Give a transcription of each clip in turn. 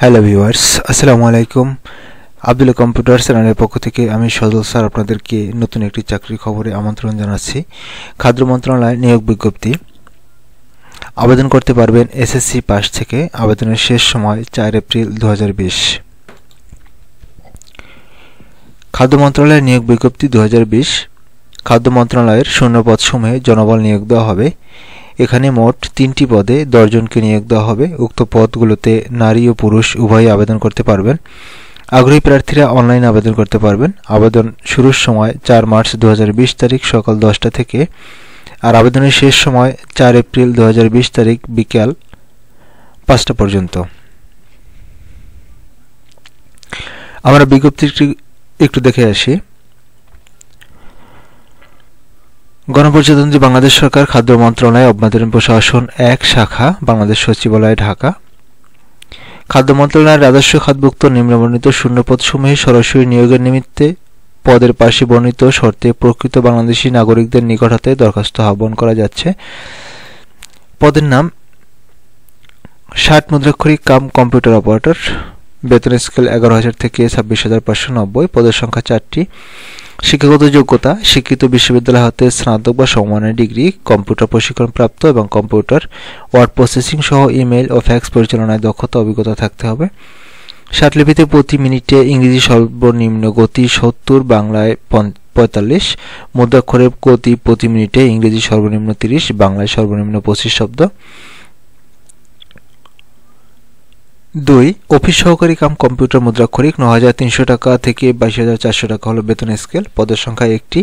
hello viewers আসসালামু আলাইকুম Abdul computer চ্যানেলের পক্ষ থেকে আমি সজল স্যার আপনাদেরকে নতুন একটি চাকরির খবরে আমন্ত্রণ জানাচ্ছি খাদ্য মন্ত্রণালয় নিয়োগ বিজ্ঞপ্তি আবেদন করতে পারবেন এসএসসি পাস থেকে আবেদনের শেষ সময় চার এপ্রিল দু খাদ্য মন্ত্রণালয়ের নিয়োগ বিজ্ঞপ্তি দু খাদ্য মন্ত্রণালয়ের শূন্যপদসমূহে জনবল নিয়োগ দেওয়া হবে এখানে মোট তিনটি পদে দশজনকে নিয়োগ দেওয়া হবে উক্ত পদগুলোতে নারী ও পুরুষ উভয়ই আবেদন করতে পারবেন আগ্রহী প্রার্থীরা অনলাইন আবেদন করতে পারবেন আবেদন শুরুর সময় চার মার্চ দু তারিখ সকাল দশটা থেকে আর আবেদনের শেষ সময় চার এপ্রিল দু তারিখ বিকাল পাঁচটা পর্যন্ত আমরা বিজ্ঞপ্তিটি একটু দেখে আসি গণপ্রজাতন্ত্রী বাংলাদেশ সরকার খাদ্য মন্ত্রণালয় অভ্যন্তরীণ প্রশাসন এক শাখা বাংলাদেশ সচিবালয় ঢাকা খাদ্য মন্ত্রণালয়ের রাজস্ব খাতভুক্ত নিম্নবর্ণিত শূন্যপদসমূহে সরাসরি নিয়োগের নিমিত্তে পদের পাশে বর্ণিত শর্তে প্রকৃত বাংলাদেশি নাগরিকদের নিকট হাতে দরখাস্ত আহ্বান করা যাচ্ছে পদের নাম ষাট মুদ্রাক্ষরিক কাম কম্পিউটার অপারেটর বেতন স্কেল এগারো হাজার থেকে ছাব্বিশ হাজার পাঁচশো নব্বই পদের সংখ্যা চারটি শিক্ষাগত যোগ্যতা শিক্ষিত বিশ্ববিদ্যালয় হতে স্নাতক বা সমমানের ডিগ্রি কম্পিউটার প্রশিক্ষণ প্রাপ্ত এবং কম্পিউটার ওয়ার্ড প্রসেসিং সহ ইমেল ও ফ্যাক্স পরিচালনায় দক্ষতা অভিজ্ঞতা থাকতে হবে সাতলিপিতে প্রতি মিনিটে ইংরেজি সর্বনিম্ন গতি সত্তর বাংলায় পঁয়তাল্লিশ মুদ্রাক্ষরের গতি প্রতি মিনিটে ইংরেজি সর্বনিম্ন তিরিশ বাংলায় সর্বনিম্ন পঁচিশ শব্দ দুই অফিস সহকারী কাম কম্পিউটার মুদ্রাক্ষরিক ন হাজার তিনশো টাকা থেকে বাইশ হাজার চারশো টাকা হলো বেতন স্কেল পদের সংখ্যা একটি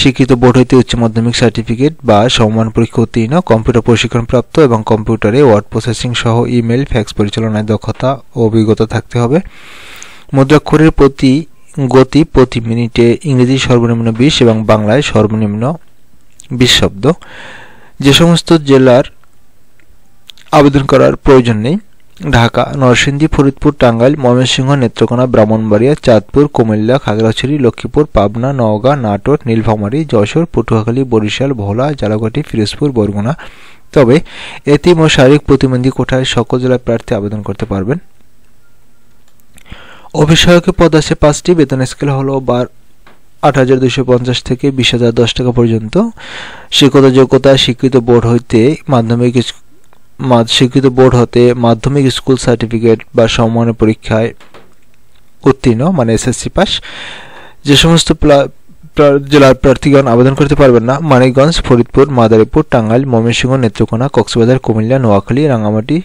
স্বীকৃত বোর্ড হইতে উচ্চ মাধ্যমিক সার্টিফিকেট বা সমমান পরীক্ষা উত্তীর্ণ কম্পিউটার প্রশিক্ষণপ্রাপ্ত এবং কম্পিউটারে ওয়ার্ড প্রসেসিং সহ ইমেল ফ্যাক্স পরিচালনায় দক্ষতা ও অভিজ্ঞতা থাকতে হবে মুদ্রাক্ষরের প্রতি গতি প্রতি মিনিটে ইংরেজি সর্বনিম্ন বিশ এবং বাংলায় সর্বনিম্ন বিশ শব্দ যে সমস্ত জেলার আবেদন করার প্রয়োজন নেই ঢাকা নরসিংদী ফরিদপুর টাঙ্গাইল ময়মনসিংহ নেত্রকোনা ব্রাহ্মণবাড়িয়া চাঁদপুর কুমিল্লা খাগড়াছড়ি লক্ষ্মীপুর পাবনা নওগাঁ নাটোর নীলফামারী যশোর পটুয়াখালী বরিশাল ভোলা জালাঘাটি ফিরোজপুর বরগুনা তবে এতিম ও শারীরিক প্রতিবন্ধী কোঠায় সকল জেলার প্রার্থী আবেদন করতে পারবেন অভিষয়কে পদ আছে পাঁচটি বেতন স্কেল হলো বার আট হাজার দুশো পঞ্চাশ থেকে বিশ হাজার দশ টাকা পর্যন্ত শিক্ষত যোগ্যতা স্বীকৃত বোর্ড হইতে মাধ্যমিক স্বীকৃত বোর্ড হতে মাধ্যমিক স্কুল সার্টিফিকেট বা সমমানের পরীক্ষায় উত্তীর্ণ মানে এসএসসি পাস যে সমস্ত জেলার প্রার্থীগণ আবেদন করতে পারবেন না মানিকগঞ্জ ফরিদপুর মাদারীপুর টাঙ্গাইল ময়মনসিংহ নেত্রকোনা কক্সবাজার কুমিল্লা নোয়াখালী রাঙামাটি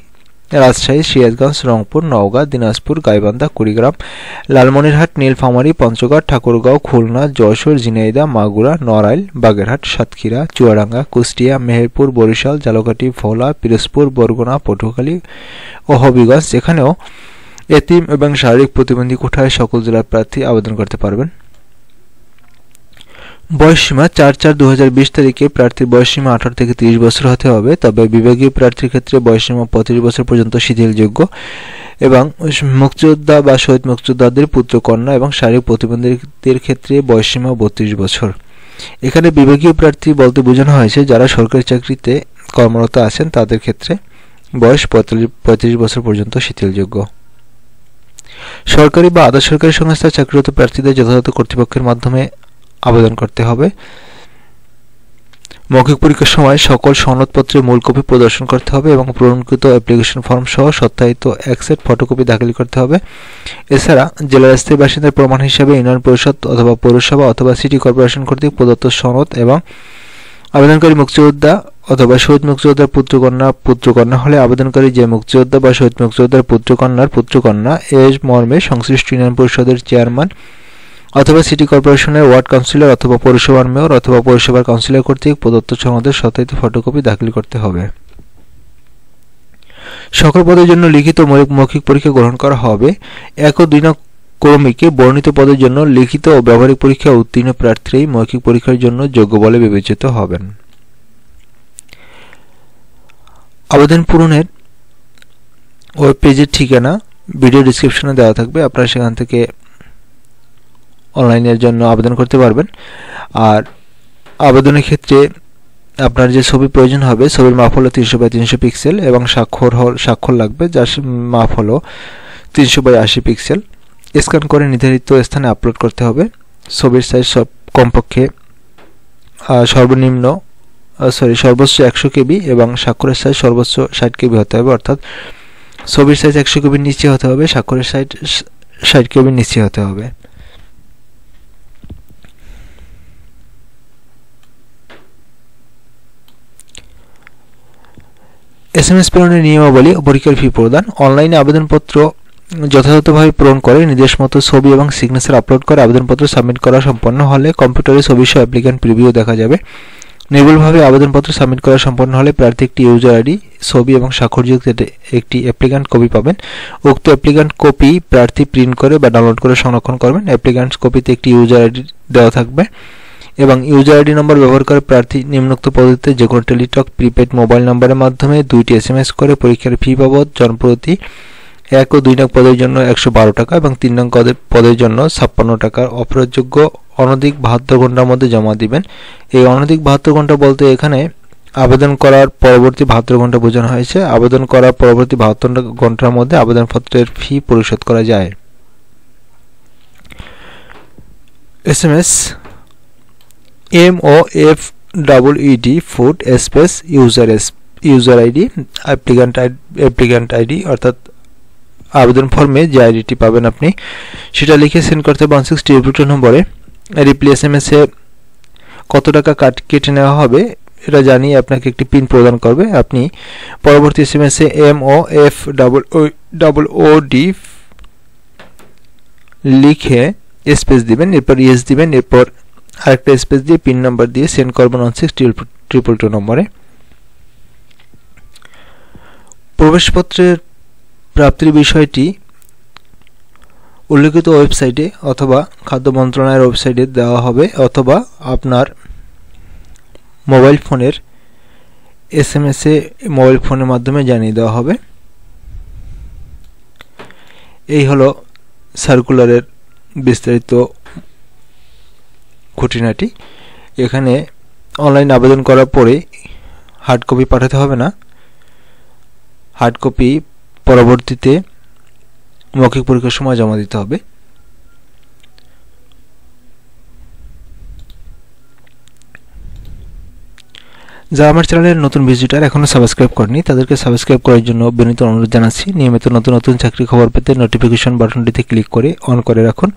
রাজশাহী সিরাজগঞ্জ রংপুর নওগাঁ দিনাজপুর গাইবান্ধা কুড়িগ্রাম লালমনিরহাট নীলফামারী পঞ্চগড় ঠাকুরগাঁও খুলনা যশোর ঝিনাইদা মাগুরা নড়াইল বাগেরহাট সাতক্ষীরা চুয়াডাঙ্গা কুষ্টিয়া মেহেরপুর বরিশাল জালকাটি ভোলা পিরোজপুর বরগুনা পটুয়াখালী ও হবিগঞ্জ এখানেও এতিম এবং শারীরিক প্রতিবন্ধী কোঠায় সকল জেলার প্রার্থী আবেদন করতে পারবেন বয়সসীমা চার চার দু তারিখে প্রার্থীর বয়সসীমা আঠারো থেকে তিরিশ বছর হতে হবে তবে বিভাগীয় প্রার্থীর ক্ষেত্রে বয়সসীমা পঁয়ত্রিশ বছর পর্যন্ত শিথিলযোগ্য এবং মুক্তিযোদ্ধা বা শহীদ মুক্তিযোদ্ধাদের পুত্রকন্যা এবং শারীরিক প্রতিবন্ধীদের ক্ষেত্রে বয়সসীমা বত্রিশ বছর এখানে বিভাগীয় প্রার্থী বলতে বোঝানো হয়েছে যারা সরকারি চাকরিতে কর্মরত আছেন তাদের ক্ষেত্রে বয়স পঁয়তাল্লিশ বছর পর্যন্ত শিথিলযোগ্য সরকারি বা আধা সরকারি সংস্থার চাকরিরত প্রার্থীদের যথাযথ কর্তৃপক্ষের মাধ্যমে আবেদন করতে হবে মৌখিক পরীক্ষার সময় সকল সনদপত্রের মূল কপি প্রদর্শন করতে হবে এবং পূরণকৃত অ্যাপ্লিকেশন ফর্ম সহ সত্যায়িত এক ফটোকপি দাখিল করতে হবে এছাড়া জেলার স্থায়ী বাসিন্দার প্রমাণ হিসাবে ইউনিয়ন পরিষদ অথবা পৌরসভা অথবা সিটি কর্পোরেশন কর্তৃক প্রদত্ত সনদ এবং আবেদনকারী মুক্তিযোদ্ধা অথবা শহীদ মুক্তিযোদ্ধার পুত্রকন্যা পুত্রকন্যা হলে আবেদনকারী যে মুক্তিযোদ্ধা বা শহীদ মুক্তিযোদ্ধার পুত্রকন্যার পুত্রকন্যা এ মর্মে সংশ্লিষ্ট ইউনিয়ন পরিষদের চেয়ারম্যান অথবা সিটি কর্পোরেশনের ওয়ার্ড কাউন্সিলর অথবা পৌরসভার মেয়র অথবা পৌরসভার কাউন্সিলর কর্তৃক প্রদত্ত সনদের সত্যায়িত ফটোকপি দাখিল করতে হবে সকল পদের জন্য লিখিত মৌখিক পরীক্ষা গ্রহণ করা হবে এক ও দুই নং কর্মীকে বর্ণিত পদের জন্য লিখিত ও ব্যবহারিক পরীক্ষা উত্তীর্ণ প্রার্থী মৌখিক পরীক্ষার জন্য যোগ্য বলে বিবেচিত হবেন আবেদন পূরণের ওয়েব পেজের ঠিকানা ভিডিও ডিসক্রিপশনে দেওয়া থাকবে আপনারা সেখান থেকে অনলাইনের জন্য আবেদন করতে পারবেন আর আবেদনের ক্ষেত্রে আপনার যে ছবি প্রয়োজন হবে ছবির মাপ হলো তিনশো বাই তিনশো পিক্সেল এবং স্বাক্ষর হল স্বাক্ষর লাগবে যার মাপ হলো তিনশো বাই আশি পিক্সেল স্ক্যান করে নির্ধারিত স্থানে আপলোড করতে হবে ছবির সাইজ সব কমপক্ষে সর্বনিম্ন সরি সর্বোচ্চ একশো কেবি এবং স্বাক্ষরের সাইজ সর্বোচ্চ ষাট কেবি হতে হবে অর্থাৎ ছবির সাইজ একশো কেবির নিচে হতে হবে স্বাক্ষরের সাইজ ষাট কেবির নিচে হতে হবে এস এম এস প্রেরণের নিয়মাবলী পরীক্ষার ফি প্রদান অনলাইনে আবেদনপত্র যথাযথভাবে পূরণ করে নির্দেশ মতো ছবি এবং সিগনেচার আপলোড করে আবেদনপত্র সাবমিট করা সম্পন্ন হলে কম্পিউটারে ছবি সহ অ্যাপ্লিক্যান্ট প্রিভিউ দেখা যাবে নির্ভুলভাবে আবেদনপত্র সাবমিট করা সম্পন্ন হলে প্রার্থী একটি ইউজার আইডি ছবি এবং স্বাক্ষরযুক্ত একটি অ্যাপ্লিকান্ট কপি পাবেন উক্ত অ্যাপ্লিক্যান্ট কপি প্রার্থী প্রিন্ট করে বা ডাউনলোড করে সংরক্ষণ করবেন অ্যাপ্লিকান্ট কপিতে একটি ইউজার আইডি দেওয়া থাকবে এবং ইউজার আইডি নম্বর ব্যবহার করে প্রার্থী নিম্নোক্ত পদ্ধতিতে যে কোনো টেলিটক প্রিপেড মোবাইল নম্বরের মাধ্যমে দুইটি এস করে পরীক্ষার ফি বাবদ জনপ্রতি এক ও দুই নং পদের জন্য একশো বারো টাকা এবং তিন নং পদের জন্য ছাপ্পান্ন টাকার অপরাধযোগ্য অনধিক বাহাত্তর ঘন্টার মধ্যে জমা দিবেন এই অনধিক বাহাত্তর ঘন্টা বলতে এখানে আবেদন করার পরবর্তী বাহাত্তর ঘন্টা বোঝানো হয়েছে আবেদন করার পরবর্তী বাহাত্তর ঘন্টার মধ্যে আবেদনপত্রের ফি পরিশোধ করা যায় S M S M O F double ED food space user user ID applicant applicant ID অর্থাৎ আবেদন ফর্মে যে আইডিটি পাবেন আপনি সেটা লিখে সেন্ড করতে ওয়ান সিক্স ট্রিপল টু নম্বরে রিপ্লি এস এম এসে কত টাকা কাট কেটে নেওয়া হবে এটা জানিয়ে আপনাকে একটি পিন প্রদান করবে আপনি পরবর্তী এস এম এসে M O F double O double O D লিখে স্পেস দিবেন এরপর ইএস দিবেন এরপর আরেকটা স্পেস দিয়ে পিন নাম্বার দিয়ে সেন্ড করবো নন সিক্স ট্রিপল টু নম্বরে প্রবেশপত্রের প্রাপ্তির বিষয়টি উল্লেখিত ওয়েবসাইটে অথবা খাদ্য মন্ত্রণালয়ের ওয়েবসাইটে দেওয়া হবে অথবা আপনার মোবাইল ফোনের এস এম এসে মোবাইল ফোনের মাধ্যমে জানিয়ে দেওয়া হবে এই হলো সার্কুলারের বিস্তারিত খুঁটিনাটি এখানে অনলাইন আবেদন করার পরে হার্ড কপি পাঠাতে হবে না হার্ড কপি পরবর্তীতে মৌখিক পরীক্ষার সময় জমা দিতে হবে যারা আমার চ্যানেলের নতুন ভিজিটার এখনও সাবস্ক্রাইব করেনি তাদেরকে সাবস্ক্রাইব করার জন্য বিনীত অনুরোধ জানাচ্ছি নিয়মিত নতুন নতুন চাকরি খবর পেতে নোটিফিকেশন বাটনটিতে ক্লিক করে অন করে রাখুন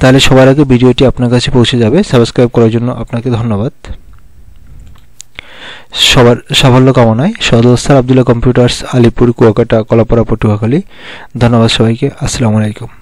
তাহলে সবার আগে ভিডিওটি আপনার কাছে পৌঁছে যাবে সাবস্ক্রাইব করার জন্য আপনাকে ধন্যবাদ সবার সাফল্য কামনায় সদস্যার আবদুল্লাহ কম্পিউটার্স আলিপুর কুয়াকাটা কলাপাড়া পটুয়াখালী ধন্যবাদ সবাইকে আসসালামু আলাইকুম